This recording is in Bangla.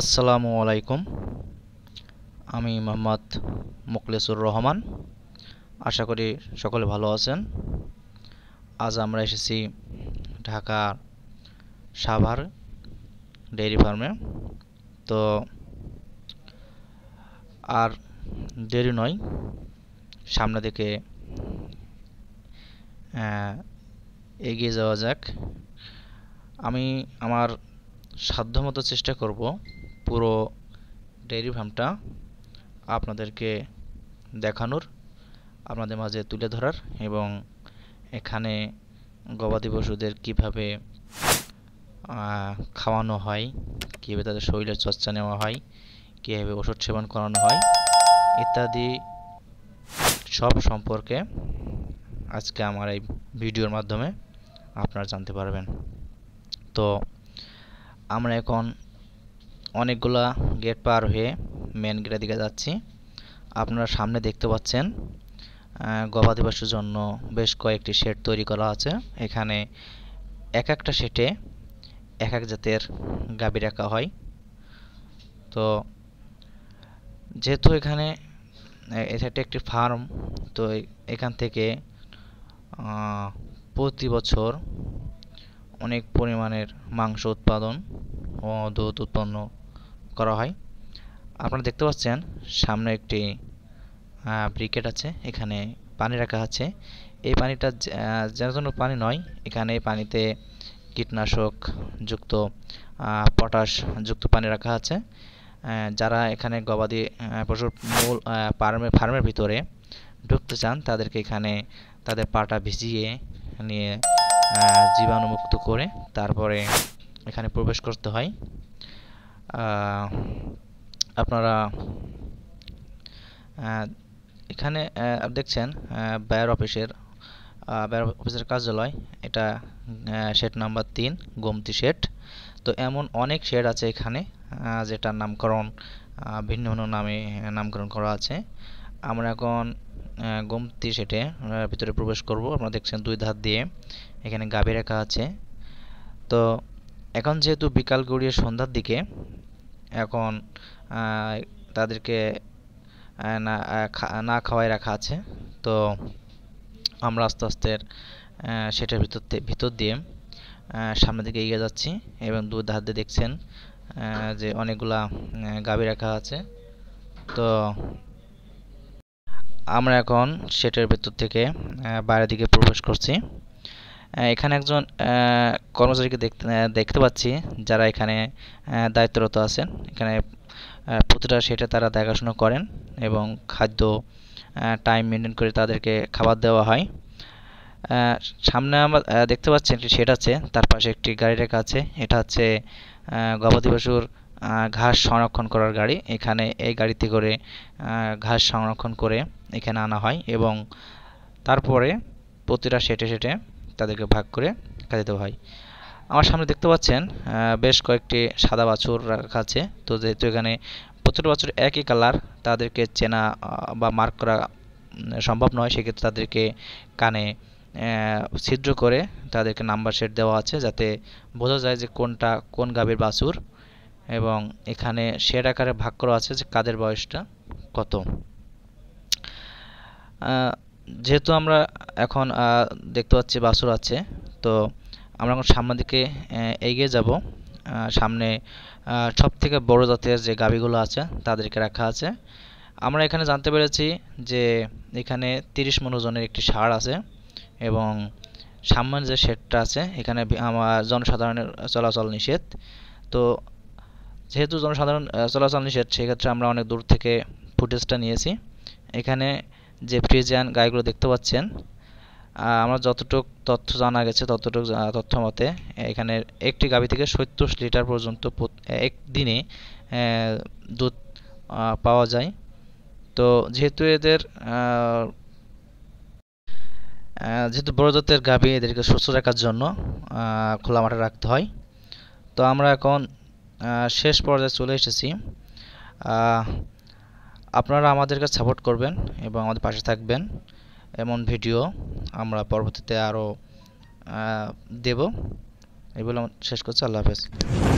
আসসালামু আলাইকুম আমি মোহাম্মদ মোকলেসুর রহমান আশা করি সকলে ভালো আছেন আজ আমরা এসেছি ঢাকা সাভার ডেইরি ফার্মে তো আর দেরি নয় সামনে দিকে এগিয়ে যাওয়া যাক আমি আমার সাধ্যমতো চেষ্টা করব পুরো ডেইরি ফার্মটা আপনাদেরকে দেখানোর আপনাদের মাঝে তুলে ধরার এবং এখানে গবাদি পশুদের কিভাবে খাওয়ানো হয় কীভাবে তাদের শরীরের চর্চা নেওয়া হয় কীভাবে ওষুধ সেবন করানো হয় ইত্যাদি সব সম্পর্কে আজকে আমার এই ভিডিওর মাধ্যমে আপনারা জানতে পারবেন তো আমরা এখন অনেকগুলা গেট পার হয়ে মেন গেটের দিকে যাচ্ছি আপনারা সামনে দেখতে পাচ্ছেন গবাদি পশুর জন্য বেশ কয়েকটি শেড তৈরি করা আছে এখানে এক একটা শেটে এক এক জাতের গাবি রাখা হয় তো যেহেতু এখানে এটা একটি ফার্ম তো এখান থেকে প্রতি বছর অনেক পরিমাণের মাংস উৎপাদন ও দুধ উৎপন্ন করা হয় আপনারা দেখতে পাচ্ছেন সামনে একটি ব্রিকেট আছে এখানে পানি রাখা আছে এই পানিটা যেন জন্য পানি নয় এখানে পানিতে কীটনাশক যুক্ত পটাশ যুক্ত পানি রাখা আছে যারা এখানে গবাদি পশুর মূল ফার্মে ফার্মের ভিতরে ঢুকতে চান তাদেরকে এখানে তাদের পাটা ভিজিয়ে নিয়ে জীবাণুমুক্ত করে তারপরে এখানে প্রবেশ করতে হয় আপনারা এখানে দেখছেন বায়ার অফিসের বায়ার অফিসের কার্যালয় এটা শেড নাম্বার তিন গোমতি শেড তো এমন অনেক শেড আছে এখানে যেটার নামকরণ ভিন্ন ভিন্ন নামে নামকরণ করা আছে আমরা এখন গোমতি শেটে ভিতরে প্রবেশ করব আপনারা দেখছেন দুই ধার দিয়ে এখানে গাভী রাখা আছে তো এখন যেহেতু বিকাল গড়িয়ে সন্ধ্যার দিকে এখন তাদেরকে না খাওয়াই রাখা আছে তো আমরা আস্তে আস্তে সেটার ভিতর ভিতর দিয়ে সামনের দিকে এগিয়ে যাচ্ছি এবং দুধ ধার দিয়ে দেখছেন যে অনেকগুলা গাভী রাখা আছে তো আমরা এখন সেটার ভেতর থেকে বাইরের দিকে প্রবেশ করছি এখানে একজন কর্মচারীকে দেখতে দেখতে পাচ্ছি যারা এখানে দায়িত্বরত আছেন এখানে প্রতিটা সেটা তারা দেখাশোনা করেন এবং খাদ্য টাইম মেনটেন করে তাদেরকে খাবার দেওয়া হয় সামনে আমরা দেখতে পাচ্ছি একটি সেট আছে তার পাশে একটি গাড়ি রাখা আছে এটা হচ্ছে গবাদি পশুর ঘাস সংরক্ষণ করার গাড়ি এখানে এই গাড়িতে করে ঘাস সংরক্ষণ করে এখানে আনা হয় এবং তারপরে প্রতিটা সেটে সেটে তাদেরকে ভাগ করে কাজে দেওয়া হয় আমার সামনে দেখতে পাচ্ছেন বেশ কয়েকটি সাদা বাছুর রাখা আছে তো যেহেতু এখানে প্রত্যেকটা বাছুর একই কালার তাদেরকে চেনা বা মার্ক করা সম্ভব নয় সেক্ষেত্রে তাদেরকে কানে ছিদ্র করে তাদেরকে নাম্বার সেট দেওয়া আছে যাতে বোঝা যায় যে কোনটা কোন গাভীর বাছুর এবং এখানে শেড আকারে ভাগ করা আছে যে কাদের বয়সটা কত যেহেতু আমরা এখন দেখতে পাচ্ছি বাছুর আছে তো আমরা এখন সামনের দিকে এগিয়ে যাব সামনে সব থেকে বড় জাতের যে গাভীগুলো আছে তাদেরকে রাখা আছে আমরা এখানে জানতে পেরেছি যে এখানে তিরিশ মনোজনের ওজনের একটি সার আছে এবং সামনে যে শেডটা আছে এখানে আমার জনসাধারণের চলাচল নিষেধ তো যেহেতু জনসাধারণ চলাচল নিষেধ সেক্ষেত্রে আমরা অনেক দূর থেকে ফুটেজটা নিয়েছি এখানে যে ফ্রিজিয়ান গাইগুলো দেখতে পাচ্ছেন আমরা যতটুক তথ্য জানা গেছে ততটুক তথ্য মতে এখানে একটি গাভী থেকে সত্তর লিটার পর্যন্ত একদিনে দুধ পাওয়া যায় তো যেহেতু এদের যেহেতু বড়জাতের গাভী এদেরকে সুস্থ রাখার জন্য খোলা মাঠে রাখতে হয় তো আমরা এখন শেষ পর্যায়ে চলে এসেছি আপনারা আমাদেরকে সাপোর্ট করবেন এবং আমাদের পাশে থাকবেন এমন ভিডিও আমরা পরবর্তীতে আরও দেব এগুলো শেষ করছি আল্লাহ হাফেজ